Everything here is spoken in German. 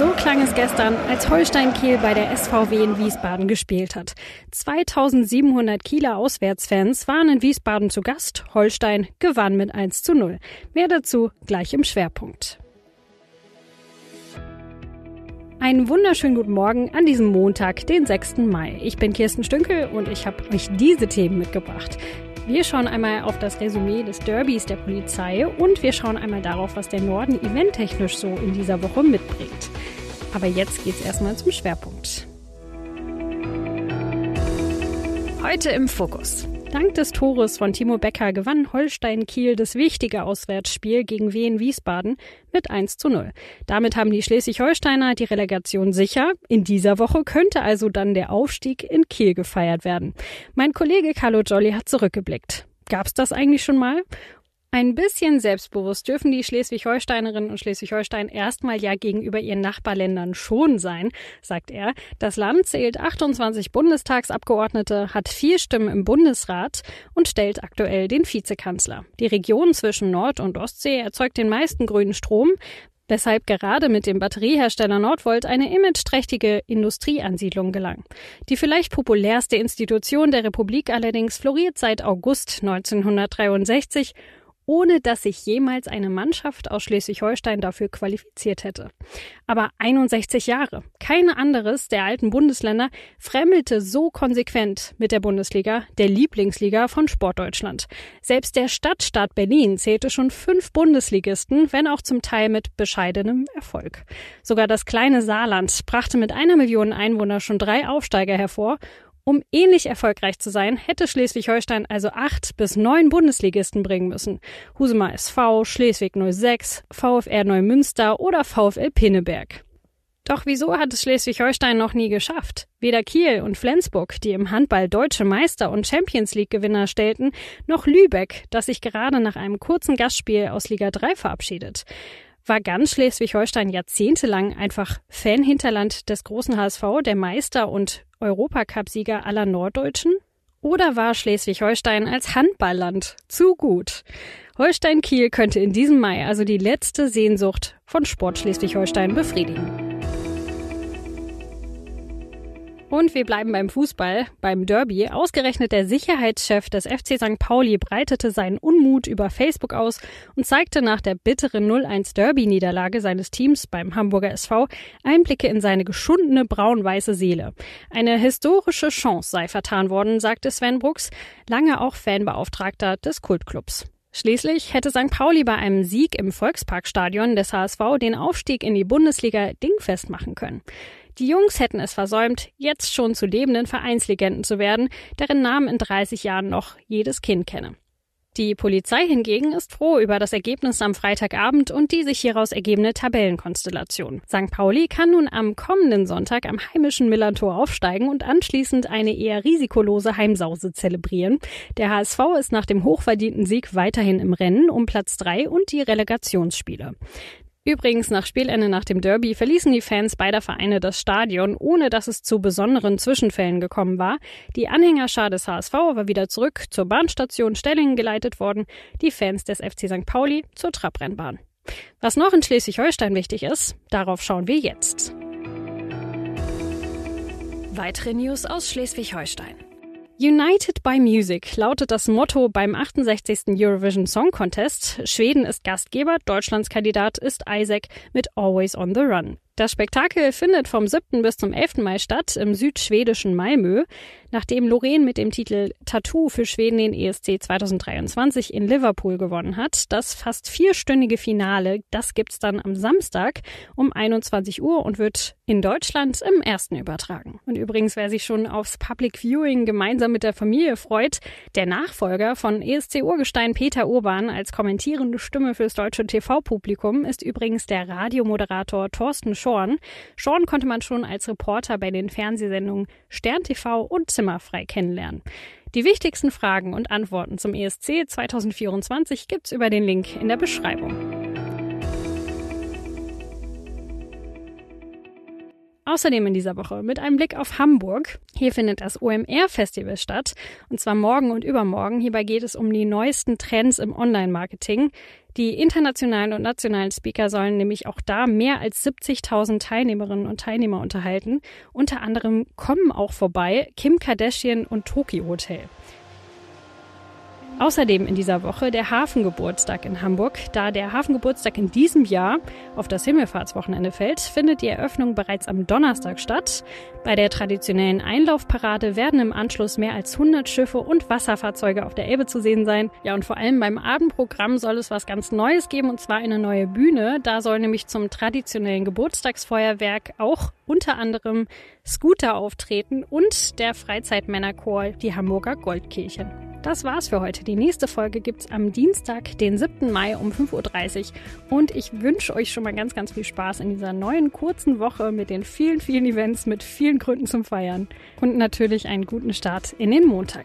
So klang es gestern, als Holstein Kiel bei der SVW in Wiesbaden gespielt hat. 2700 Kieler Auswärtsfans waren in Wiesbaden zu Gast. Holstein gewann mit 1 zu 0. Mehr dazu gleich im Schwerpunkt. Einen wunderschönen guten Morgen an diesem Montag, den 6. Mai. Ich bin Kirsten Stünkel und ich habe euch diese Themen mitgebracht. Wir schauen einmal auf das Resümee des Derbys der Polizei und wir schauen einmal darauf, was der Norden eventtechnisch so in dieser Woche mitbringt. Aber jetzt geht's erstmal zum Schwerpunkt. Heute im Fokus. Dank des Tores von Timo Becker gewann Holstein Kiel das wichtige Auswärtsspiel gegen Wien Wiesbaden mit 1 zu 0. Damit haben die Schleswig-Holsteiner die Relegation sicher. In dieser Woche könnte also dann der Aufstieg in Kiel gefeiert werden. Mein Kollege Carlo Jolly hat zurückgeblickt. Gab's das eigentlich schon mal? Ein bisschen selbstbewusst dürfen die Schleswig-Holsteinerinnen und Schleswig-Holstein erstmal ja gegenüber ihren Nachbarländern schon sein, sagt er. Das Land zählt 28 Bundestagsabgeordnete, hat vier Stimmen im Bundesrat und stellt aktuell den Vizekanzler. Die Region zwischen Nord- und Ostsee erzeugt den meisten grünen Strom, weshalb gerade mit dem Batteriehersteller Nordvolt eine imageträchtige Industrieansiedlung gelang. Die vielleicht populärste Institution der Republik allerdings floriert seit August 1963 ohne dass sich jemals eine Mannschaft aus Schleswig-Holstein dafür qualifiziert hätte. Aber 61 Jahre. Keine anderes der alten Bundesländer fremdelte so konsequent mit der Bundesliga, der Lieblingsliga von Sportdeutschland. Selbst der Stadtstaat Berlin zählte schon fünf Bundesligisten, wenn auch zum Teil mit bescheidenem Erfolg. Sogar das kleine Saarland brachte mit einer Million Einwohner schon drei Aufsteiger hervor um ähnlich erfolgreich zu sein, hätte Schleswig-Holstein also acht bis neun Bundesligisten bringen müssen. Husumer SV, Schleswig 06, VfR Neumünster oder VfL Pinneberg. Doch wieso hat es Schleswig-Holstein noch nie geschafft? Weder Kiel und Flensburg, die im Handball deutsche Meister und Champions League-Gewinner stellten, noch Lübeck, das sich gerade nach einem kurzen Gastspiel aus Liga 3 verabschiedet war ganz Schleswig-Holstein jahrzehntelang einfach Fanhinterland des großen HSV, der Meister und Europacup-Sieger aller Norddeutschen? Oder war Schleswig-Holstein als Handballland zu gut? Holstein Kiel könnte in diesem Mai also die letzte Sehnsucht von Sport Schleswig-Holstein befriedigen. Und wir bleiben beim Fußball, beim Derby. Ausgerechnet der Sicherheitschef des FC St. Pauli breitete seinen Unmut über Facebook aus und zeigte nach der bitteren 0-1 Derby-Niederlage seines Teams beim Hamburger SV Einblicke in seine geschundene braun-weiße Seele. Eine historische Chance sei vertan worden, sagte Sven Brooks, lange auch Fanbeauftragter des Kultclubs. Schließlich hätte St. Pauli bei einem Sieg im Volksparkstadion des HSV den Aufstieg in die Bundesliga dingfest machen können. Die Jungs hätten es versäumt, jetzt schon zu lebenden Vereinslegenden zu werden, deren Namen in 30 Jahren noch jedes Kind kenne. Die Polizei hingegen ist froh über das Ergebnis am Freitagabend und die sich hieraus ergebende Tabellenkonstellation. St. Pauli kann nun am kommenden Sonntag am heimischen Millantor aufsteigen und anschließend eine eher risikolose Heimsause zelebrieren. Der HSV ist nach dem hochverdienten Sieg weiterhin im Rennen um Platz 3 und die Relegationsspiele. Übrigens, nach Spielende nach dem Derby verließen die Fans beider Vereine das Stadion, ohne dass es zu besonderen Zwischenfällen gekommen war. Die Anhängerschar des HSV war wieder zurück zur Bahnstation Stellingen geleitet worden, die Fans des FC St. Pauli zur Trabrennbahn. Was noch in Schleswig-Holstein wichtig ist, darauf schauen wir jetzt. Weitere News aus Schleswig-Holstein. United by Music lautet das Motto beim 68. Eurovision Song Contest. Schweden ist Gastgeber, Deutschlands Kandidat ist Isaac mit Always on the Run. Das Spektakel findet vom 7. bis zum 11. Mai statt im südschwedischen Malmö, nachdem Loreen mit dem Titel Tattoo für Schweden den ESC 2023 in Liverpool gewonnen hat. Das fast vierstündige Finale, das gibt's dann am Samstag um 21 Uhr und wird in Deutschland im ersten übertragen. Und übrigens, wer sich schon aufs Public Viewing gemeinsam mit der Familie freut, der Nachfolger von ESC-Urgestein Peter Urban als kommentierende Stimme fürs deutsche TV-Publikum ist übrigens der Radiomoderator Thorsten Schorn. Schorn konnte man schon als Reporter bei den Fernsehsendungen Stern TV und Zimmerfrei kennenlernen. Die wichtigsten Fragen und Antworten zum ESC 2024 gibt's über den Link in der Beschreibung. Außerdem in dieser Woche mit einem Blick auf Hamburg. Hier findet das OMR-Festival statt, und zwar morgen und übermorgen. Hierbei geht es um die neuesten Trends im Online-Marketing. Die internationalen und nationalen Speaker sollen nämlich auch da mehr als 70.000 Teilnehmerinnen und Teilnehmer unterhalten. Unter anderem kommen auch vorbei Kim Kardashian und Tokyo Hotel. Außerdem in dieser Woche der Hafengeburtstag in Hamburg. Da der Hafengeburtstag in diesem Jahr auf das Himmelfahrtswochenende fällt, findet die Eröffnung bereits am Donnerstag statt. Bei der traditionellen Einlaufparade werden im Anschluss mehr als 100 Schiffe und Wasserfahrzeuge auf der Elbe zu sehen sein. Ja, und vor allem beim Abendprogramm soll es was ganz Neues geben, und zwar eine neue Bühne. Da soll nämlich zum traditionellen Geburtstagsfeuerwerk auch unter anderem Scooter auftreten und der Freizeitmännerchor die Hamburger Goldkirchen. Das war's für heute. Die nächste Folge gibt's am Dienstag, den 7. Mai um 5.30 Uhr. Und ich wünsche euch schon mal ganz, ganz viel Spaß in dieser neuen kurzen Woche mit den vielen, vielen Events, mit vielen Gründen zum Feiern und natürlich einen guten Start in den Montag.